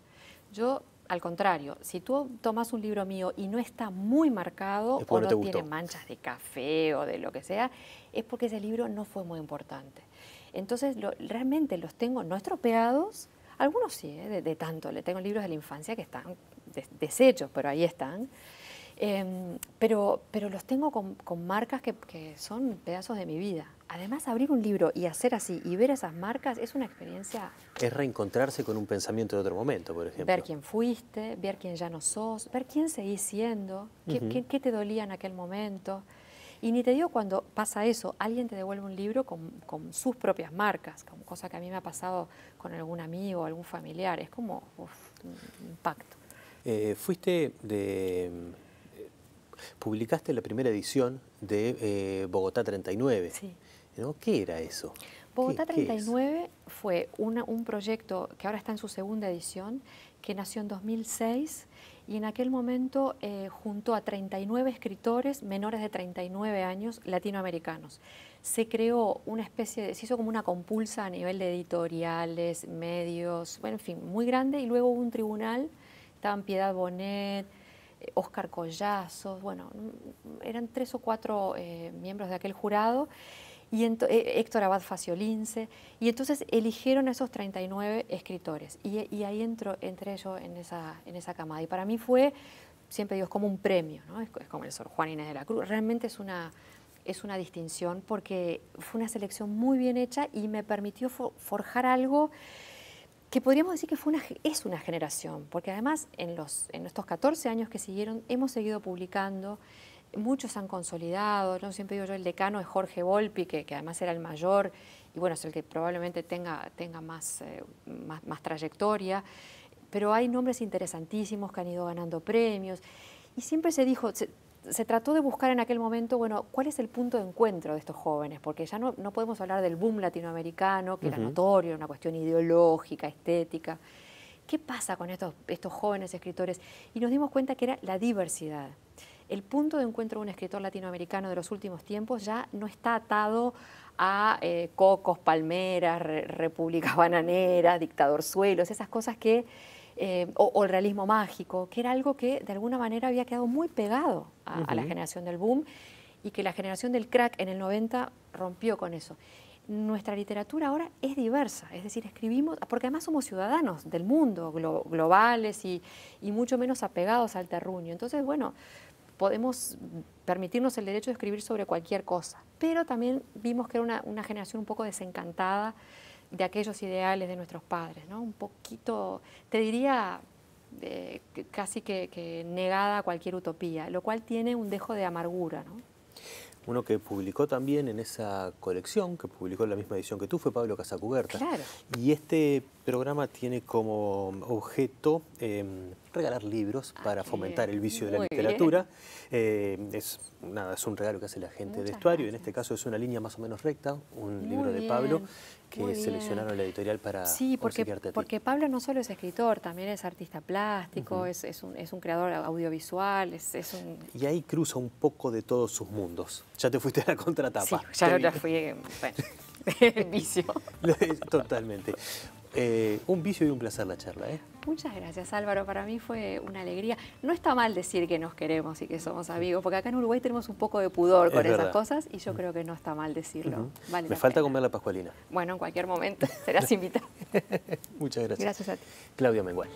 Yo al contrario, si tú tomas un libro mío y no está muy marcado o no, tiene manchas de café o de lo que sea, es porque ese libro no fue muy importante. Entonces, realmente los tengo no estropeados, algunos sí, ¿eh? de, tanto. Le tengo libros de la infancia que están deshechos, desechos, pero ahí están. Em, pero, pero los tengo con, marcas que son pedazos de mi vida. Además, abrir un libro y hacer así y ver esas marcas es una experiencia... Es reencontrarse con un pensamiento de otro momento, por ejemplo. Ver quién fuiste, ver quién ya no sos, ver quién seguís siendo, qué, te dolía en aquel momento. Y ni te digo cuando pasa eso, alguien te devuelve un libro con, sus propias marcas, como cosa que a mí me ha pasado con algún amigo, algún familiar, es como un impacto. Eh, fuiste de... Eh, publicaste la primera edición de eh, Bogotá 39. Sí. ¿Qué era eso? Bogotá 39 fue un proyecto que ahora está en su segunda edición, que nació en 2006 y en aquel momento eh, juntó a 39 escritores menores de 39 años latinoamericanos. Se creó una especie, de, se hizo como una compulsa a nivel de editoriales, medios, bueno, en fin, muy grande y luego hubo un tribunal, estaban Piedad Bonet, eh, Oscar Collazos, bueno, eran tres o cuatro eh, miembros de aquel jurado y eh, Héctor Abad Faciolince, y entonces eligieron a esos 39 escritores, y, ahí entro, entre yo en esa, en esa camada, y para mí fue, siempre digo, es como un premio, ¿no? es, como el Sor Juan Inés de la Cruz, realmente es una, es una distinción porque fue una selección muy bien hecha y me permitió forjar algo que podríamos decir que fue una, es una generación, porque además en, los, en estos 14 años que siguieron hemos seguido publicando, muchos han consolidado, ¿no? siempre digo yo, el decano es Jorge Volpi, que, además era el mayor, y bueno, es el que probablemente tenga, tenga eh, más, más, trayectoria, pero hay nombres interesantísimos que han ido ganando premios, y siempre se dijo, se, trató de buscar en aquel momento, bueno, ¿cuál es el punto de encuentro de estos jóvenes? Porque ya no, podemos hablar del boom latinoamericano, que era notorio, una cuestión ideológica, estética. ¿Qué pasa con estos, estos jóvenes escritores? Y nos dimos cuenta que era la diversidad el punto de encuentro de un escritor latinoamericano de los últimos tiempos ya no está atado a eh, cocos, palmeras, República Bananera, dictador suelos, esas cosas que, eh, o, el realismo mágico, que era algo que de alguna manera había quedado muy pegado a, la generación del boom y que la generación del crack en el 90 rompió con eso nuestra literatura ahora es diversa, es decir, escribimos, porque además somos ciudadanos del mundo, globales y, y, mucho menos apegados al terruño. Entonces, bueno, podemos permitirnos el derecho de escribir sobre cualquier cosa, pero también vimos que era una, generación un poco desencantada de aquellos ideales de nuestros padres, ¿no? un poquito, te diría, eh, casi que, que, negada a cualquier utopía, lo cual tiene un dejo de amargura. ¿no? Uno que publicó también en esa colección, que publicó en la misma edición que tú, fue Pablo Casacuberta. Claro. Y este programa tiene como objeto em, regalar libros ah, para fomentar el vicio de la literatura. Em, es, nada, es un regalo que hace la gente de estuario. En este caso es una línea más o menos recta, un libro de Pablo, que seleccionaron la editorial para Sí, porque, porque Pablo no solo es escritor, también es artista plástico, es, un, es, un, creador audiovisual, es, un... Y ahí cruza un poco de todos sus mundos. Ya te fuiste a la contratapa. Sí, ya, ya fui, bueno, el vicio. Totalmente. Eh, un vicio y un placer la charla. ¿eh? Muchas gracias Álvaro, para mí fue una alegría. No está mal decir que nos queremos y que somos amigos, porque acá en Uruguay tenemos un poco de pudor con esas cosas y yo creo que no está mal decirlo. Me falta comer la pascualina. Bueno, en cualquier momento serás invitado. Muchas gracias. Gracias a ti. Claudia Mengual.